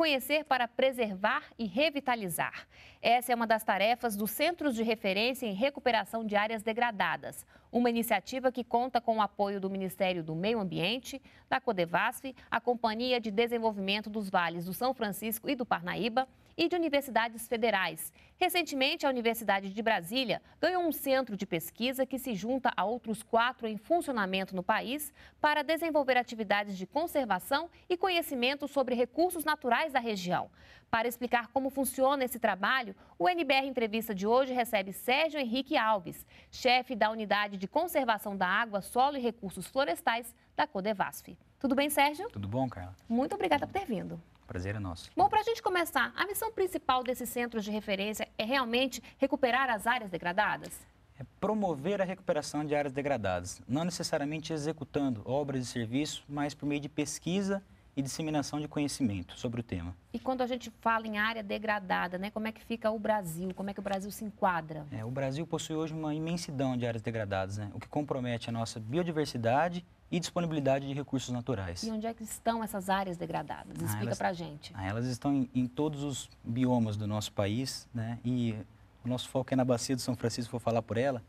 Conhecer para preservar e revitalizar. Essa é uma das tarefas dos Centros de Referência em Recuperação de Áreas Degradadas, uma iniciativa que conta com o apoio do Ministério do Meio Ambiente, da Codevasf, a Companhia de Desenvolvimento dos Vales do São Francisco e do Parnaíba e de universidades federais. Recentemente, a Universidade de Brasília ganhou um centro de pesquisa que se junta a outros quatro em funcionamento no país para desenvolver atividades de conservação e conhecimento sobre recursos naturais da região. Para explicar como funciona esse trabalho, o NBR Entrevista de hoje recebe Sérgio Henrique Alves, chefe da Unidade de Conservação da Água, Solo e Recursos Florestais da Codevasf. Tudo bem, Sérgio? Tudo bom, Carla. Muito obrigada por ter vindo prazer é nosso. Bom, para a gente começar, a missão principal desses centros de referência é realmente recuperar as áreas degradadas? É promover a recuperação de áreas degradadas, não necessariamente executando obras e serviços, mas por meio de pesquisa e disseminação de conhecimento sobre o tema. E quando a gente fala em área degradada, né, como é que fica o Brasil? Como é que o Brasil se enquadra? É, o Brasil possui hoje uma imensidão de áreas degradadas, né, o que compromete a nossa biodiversidade e disponibilidade de recursos naturais. E onde é que estão essas áreas degradadas? Ah, Explica para a gente. Ah, elas estão em, em, todos os biomas do nosso país, né? E o nosso foco é na bacia do São Francisco, vou falar por ela.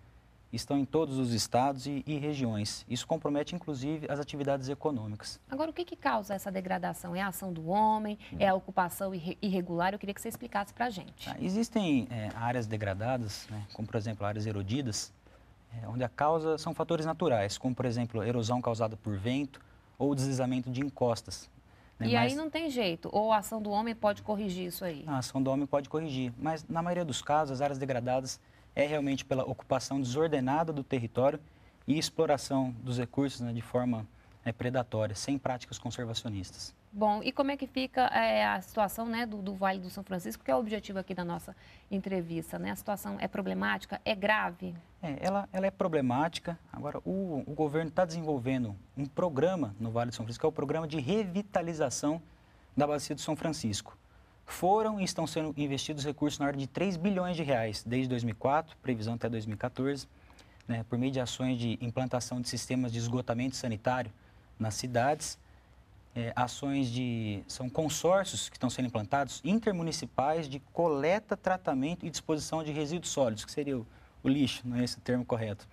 Estão em todos os estados e, e regiões. Isso compromete, inclusive, as atividades econômicas. Agora, o que, que causa essa degradação? É a ação do homem? É a ocupação irregular? Eu queria que você explicasse para a gente. Ah, existem é, áreas degradadas, né? como, por exemplo, áreas erodidas, é, onde a causa são fatores naturais, como, por exemplo, erosão causada por vento ou deslizamento de encostas. Né? E mas... aí não tem jeito, ou a ação do homem pode corrigir isso aí? A ação do homem pode corrigir, mas na maioria dos casos, as áreas degradadas é realmente pela ocupação desordenada do território e exploração dos recursos né, de forma é, predatória, sem práticas conservacionistas. Bom, e como é que fica é, a situação né, do, do, Vale do São Francisco, que é o objetivo aqui da nossa entrevista? Né? A situação é problemática? É grave? É, ela, ela é problemática. Agora, o, o governo está desenvolvendo um programa no Vale do São Francisco, que é o programa de revitalização da Bacia do São Francisco. Foram e estão sendo investidos recursos na ordem de 3 bilhões de reais desde 2004, previsão até 2014, né, por meio de ações de implantação de sistemas de esgotamento sanitário nas cidades. É, ações de. São consórcios que estão sendo implantados intermunicipais de coleta, tratamento e disposição de resíduos sólidos, que seria o, o lixo, não é esse o termo correto.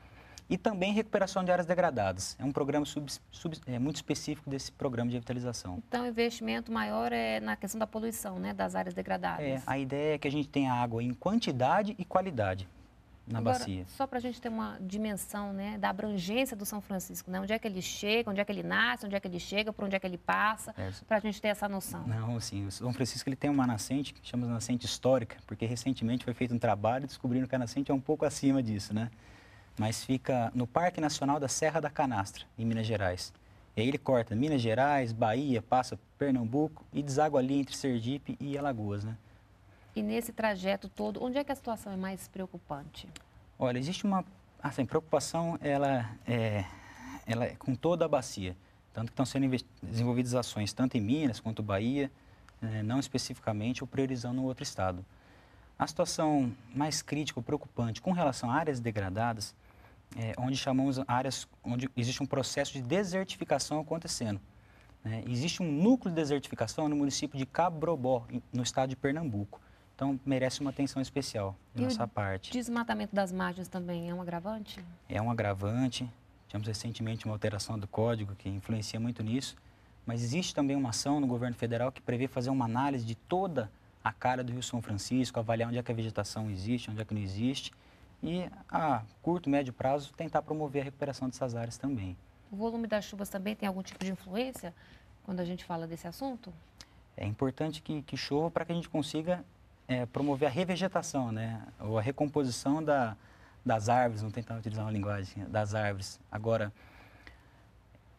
E também recuperação de áreas degradadas. É um programa sub, sub, é, muito específico desse programa de revitalização. Então, o investimento maior é na questão da poluição, né, das áreas degradadas. É, a ideia é que a gente tenha água em quantidade e qualidade na Agora, bacia. Só para a gente ter uma dimensão né, da abrangência do São Francisco, né? onde é que ele chega, onde é que ele nasce, onde é que ele chega, por onde é que ele passa, é. para a gente ter essa noção. Não, sim, o São Francisco ele tem uma nascente, que chamamos de nascente histórica, porque recentemente foi feito um trabalho descobrindo que a nascente é um pouco acima disso, né? Mas fica no Parque Nacional da Serra da Canastra, em Minas Gerais. E aí ele corta Minas Gerais, Bahia, passa Pernambuco e deságua ali entre Sergipe e Alagoas, né? E nesse trajeto todo, onde é que a situação é mais preocupante? Olha, existe uma assim, preocupação, ela é, ela é com toda a bacia. Tanto que estão sendo desenvolvidas ações tanto em Minas quanto Bahia, né, não especificamente ou priorizando outro estado. A situação mais crítica ou preocupante com relação a áreas degradadas, é, onde chamamos áreas onde existe um processo de desertificação acontecendo. Né? Existe um núcleo de desertificação no município de Cabrobó, no estado de Pernambuco. Então, merece uma atenção especial da nossa parte. desmatamento das margens também é um agravante? É um agravante. Tivemos recentemente uma alteração do código que influencia muito nisso. Mas existe também uma ação no governo federal que prevê fazer uma análise de toda a cara do Rio São Francisco, avaliar onde é que a vegetação existe, onde é que não existe. E a curto, médio prazo, tentar promover a recuperação dessas áreas também. O volume das chuvas também tem algum tipo de influência quando a gente fala desse assunto? É importante que, que chova para que a gente consiga é, promover a revegetação, né? Ou a recomposição da, das árvores, vamos tentar utilizar uma linguagem, né? das árvores. Agora,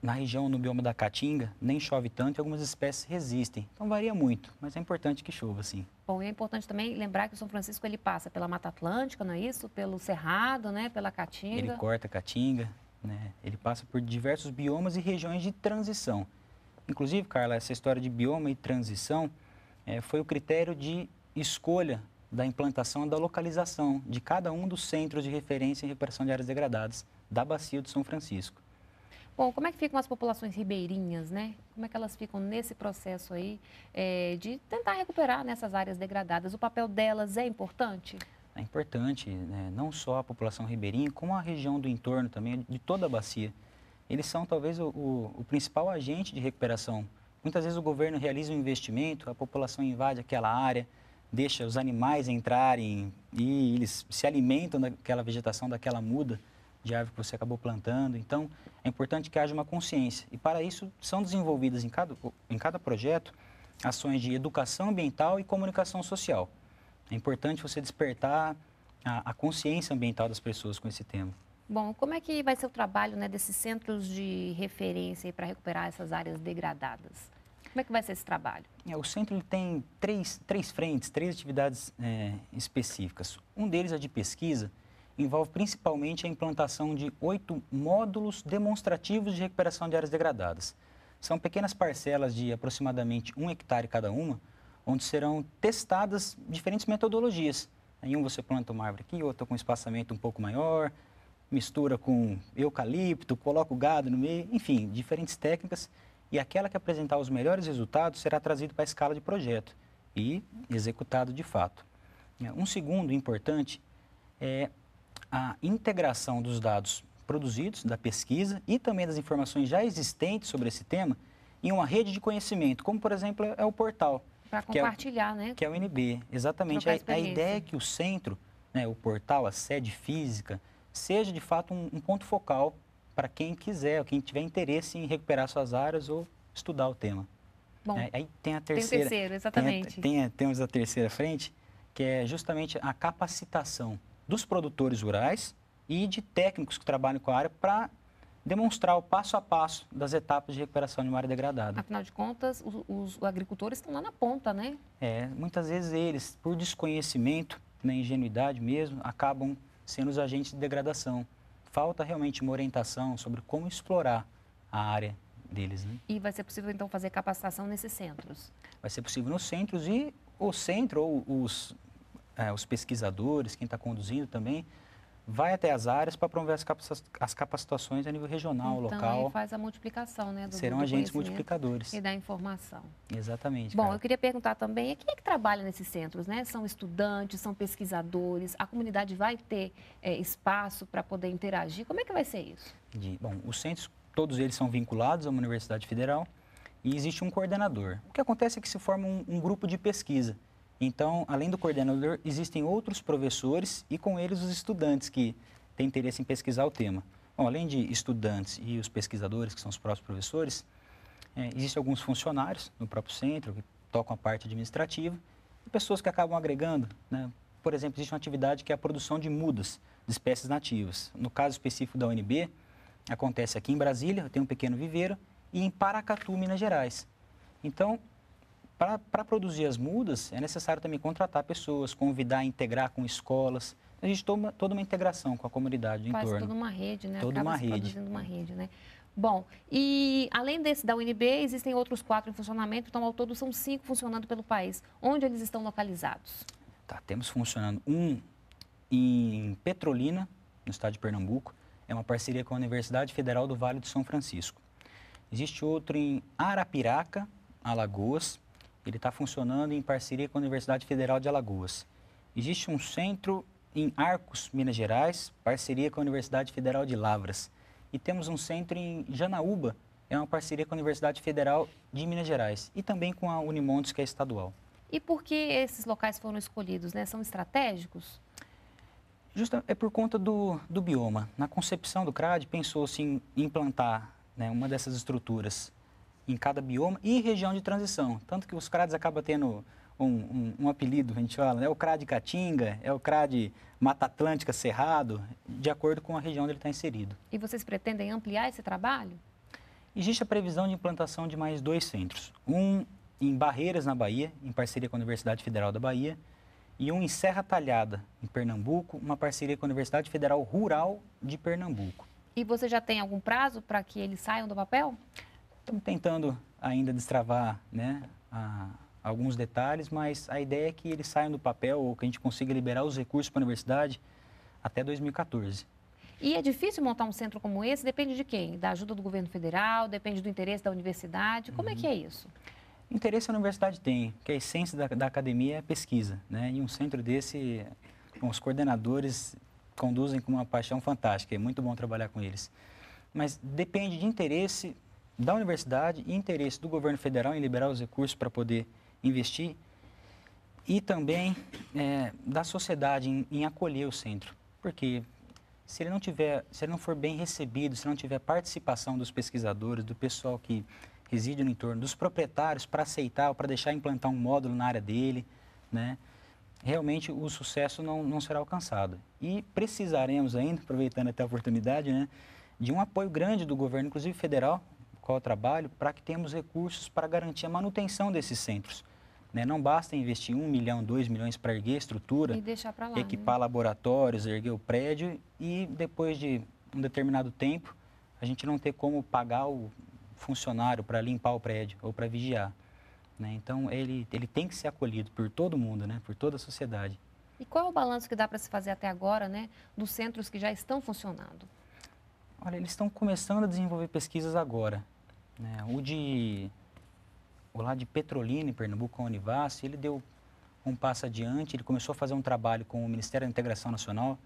na região, no bioma da Caatinga, nem chove tanto e algumas espécies resistem. Então varia muito, mas é importante que chova, sim. Bom, e é importante também lembrar que o São Francisco ele passa pela Mata Atlântica, não é isso? Pelo Cerrado, né? Pela Caatinga. Ele corta a Caatinga, né? Ele passa por diversos biomas e regiões de transição. Inclusive, Carla, essa história de bioma e transição é, foi o critério de escolha da implantação da localização de cada um dos centros de referência em recuperação de áreas degradadas da bacia do São Francisco. Bom, como é que ficam as populações ribeirinhas, né? Como é que elas ficam nesse processo aí é, de tentar recuperar nessas áreas degradadas? O papel delas é importante? É importante, né? não só a população ribeirinha, como a região do entorno também, de toda a bacia. Eles são talvez o, o principal agente de recuperação. Muitas vezes o governo realiza um investimento, a população invade aquela área, deixa os animais entrarem e eles se alimentam daquela vegetação, daquela muda de árvore que você acabou plantando. Então, é importante que haja uma consciência. E para isso, são desenvolvidas em cada, em cada projeto ações de educação ambiental e comunicação social. É importante você despertar a, a consciência ambiental das pessoas com esse tema. Bom, como é que vai ser o trabalho né, desses centros de referência para recuperar essas áreas degradadas? Como é que vai ser esse trabalho? É, o centro tem três, três frentes, três atividades é, específicas. Um deles, a de pesquisa, envolve principalmente a implantação de oito módulos demonstrativos de recuperação de áreas degradadas. São pequenas parcelas de aproximadamente um hectare cada uma, onde serão testadas diferentes metodologias. Em um você planta uma árvore aqui, outro com espaçamento um pouco maior, mistura com eucalipto, coloca o gado no meio, enfim, diferentes técnicas e aquela que apresentar os melhores resultados será trazido para a escala de projeto e executado de fato. É, um segundo importante é a integração dos dados produzidos, da pesquisa e também das informações já existentes sobre esse tema em uma rede de conhecimento, como por exemplo é o portal. Para compartilhar, que é o, né? Que é o NB, exatamente. É a, a, ideia é que o centro, né, o portal, a sede física, seja de fato um, um ponto focal para quem quiser, quem tiver interesse em recuperar suas áreas ou estudar o tema. Bom, é, aí tem a terceira. Tem o terceiro, exatamente. Tem a, tem a, temos a terceira frente, que é justamente a capacitação dos produtores rurais e de técnicos que trabalham com a área para demonstrar o passo a passo das etapas de recuperação de uma área degradada. Afinal de contas, os, os agricultores estão lá na ponta, né? É, muitas vezes eles, por desconhecimento, na né, ingenuidade mesmo, acabam sendo os agentes de degradação falta realmente uma orientação sobre como explorar a área deles. Né? E vai ser possível, então, fazer capacitação nesses centros? Vai ser possível nos centros e o centro ou os, é, os pesquisadores, quem está conduzindo também, vai até as áreas para promover as, capacitações a nível regional, então, local. Então, faz a multiplicação, né? Do, serão do agentes multiplicadores. E da informação. Exatamente. Bom, cara. eu queria perguntar também, quem é que trabalha nesses centros, né? São estudantes, são pesquisadores, a comunidade vai ter é, espaço para poder interagir? Como é que vai ser isso? De, bom, os centros, todos eles são vinculados a uma universidade federal e existe um coordenador. O que acontece é que se forma um, um grupo de pesquisa, então, além do coordenador, existem outros professores e com eles os estudantes que têm interesse em pesquisar o tema. Bom, além de estudantes e os pesquisadores, que são os próprios professores, é, existem alguns funcionários no próprio centro que tocam a parte administrativa e pessoas que acabam agregando. Né? Por exemplo, existe uma atividade que é a produção de mudas de espécies nativas. No caso específico da UNB, acontece aqui em Brasília, eu tenho um pequeno viveiro, e em Paracatu, Minas Gerais. Então, para produzir as mudas, é necessário também contratar pessoas, convidar, integrar com escolas. A gente toma toda uma integração com a comunidade em torno torno. toda uma rede, né? Toda Acaba uma rede. Produzindo uma rede, né? Bom, e além desse da UNB, existem outros quatro em funcionamento, então ao todo são cinco funcionando pelo país. Onde eles estão localizados? Tá, temos funcionando um em Petrolina, no estado de Pernambuco, é uma parceria com a Universidade Federal do Vale do São Francisco. Existe outro em Arapiraca, Alagoas, ele está funcionando em parceria com a Universidade Federal de Alagoas. Existe um centro em Arcos, Minas Gerais, parceria com a Universidade Federal de Lavras. E temos um centro em Janaúba, é uma parceria com a Universidade Federal de Minas Gerais e também com a Unimontes, que é estadual. E por que esses locais foram escolhidos? Né? São estratégicos? Justa, é por conta do, do bioma. Na concepção do CRAD, pensou-se em implantar né, uma dessas estruturas em cada bioma e região de transição. Tanto que os CRADs acabam tendo um, um, um, apelido, a gente fala, é o CRAD Caatinga, é o CRAD Mata Atlântica Cerrado, de acordo com a região onde ele está inserido. E vocês pretendem ampliar esse trabalho? Existe a previsão de implantação de mais dois centros. Um em Barreiras, na Bahia, em parceria com a Universidade Federal da Bahia, e um em Serra Talhada, em Pernambuco, uma parceria com a Universidade Federal Rural de Pernambuco. E você já tem algum prazo para que eles saiam do papel? Estamos tentando ainda destravar né, a, alguns detalhes, mas a ideia é que eles saiam do papel ou que a gente consiga liberar os recursos para a universidade até 2014. E é difícil montar um centro como esse? Depende de quem? Da ajuda do governo federal? Depende do interesse da universidade? Como uhum. é que é uhum. isso? Interesse a universidade tem, que a essência da, da academia é pesquisa. Né? E um centro desse, os coordenadores conduzem com uma paixão fantástica, é muito bom trabalhar com eles. Mas depende de interesse da universidade e interesse do governo federal em liberar os recursos para poder investir e também é, da sociedade em, em acolher o centro, porque se ele não tiver, se ele não for bem recebido, se não tiver participação dos pesquisadores, do pessoal que reside no entorno, dos proprietários para aceitar ou para deixar implantar um módulo na área dele, né? realmente o sucesso não, não será alcançado. E precisaremos ainda, aproveitando até a oportunidade, né, de um apoio grande do governo, inclusive federal, qual trabalho, para que temos recursos para garantir a manutenção desses centros. Né? Não basta investir um milhão, dois milhões para erguer estrutura, lá, né? equipar né? laboratórios, erguer o prédio e depois de um determinado tempo a gente não ter como pagar o funcionário para limpar o prédio ou para vigiar. Né? Então ele, ele tem que ser acolhido por todo mundo, né? por toda a sociedade. E qual é o balanço que dá para se fazer até agora né? dos centros que já estão funcionando? Olha, eles estão começando a desenvolver pesquisas agora. Né? O de o lá de Petrolina, em Pernambuco, a Univas, ele deu um passo adiante, ele começou a fazer um trabalho com o Ministério da Integração Nacional,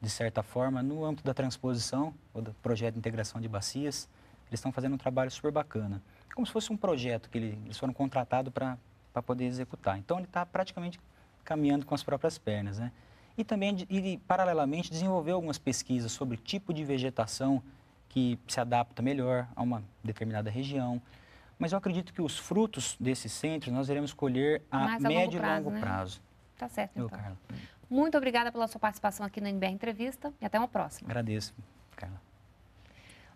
de certa forma, no âmbito da transposição, ou do projeto de integração de bacias, eles estão fazendo um trabalho super bacana. Como se fosse um projeto que eles foram contratados para poder executar. Então, ele está praticamente caminhando com as próprias pernas, né? E também, ele, paralelamente, desenvolveu algumas pesquisas sobre tipo de vegetação que se adapta melhor a uma determinada região. Mas eu acredito que os frutos desses centros nós iremos colher a, médio prazo, e longo né? prazo. Tá certo, então. Carla. Muito obrigada pela sua participação aqui no NBR Entrevista e até uma próxima. Agradeço, Carla.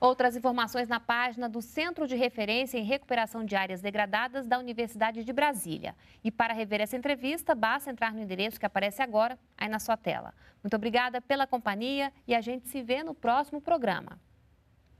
Outras informações na página do Centro de Referência em Recuperação de Áreas Degradadas da Universidade de Brasília. E para rever essa entrevista, basta entrar no endereço que aparece agora aí na sua tela. Muito obrigada pela companhia e a gente se vê no próximo programa.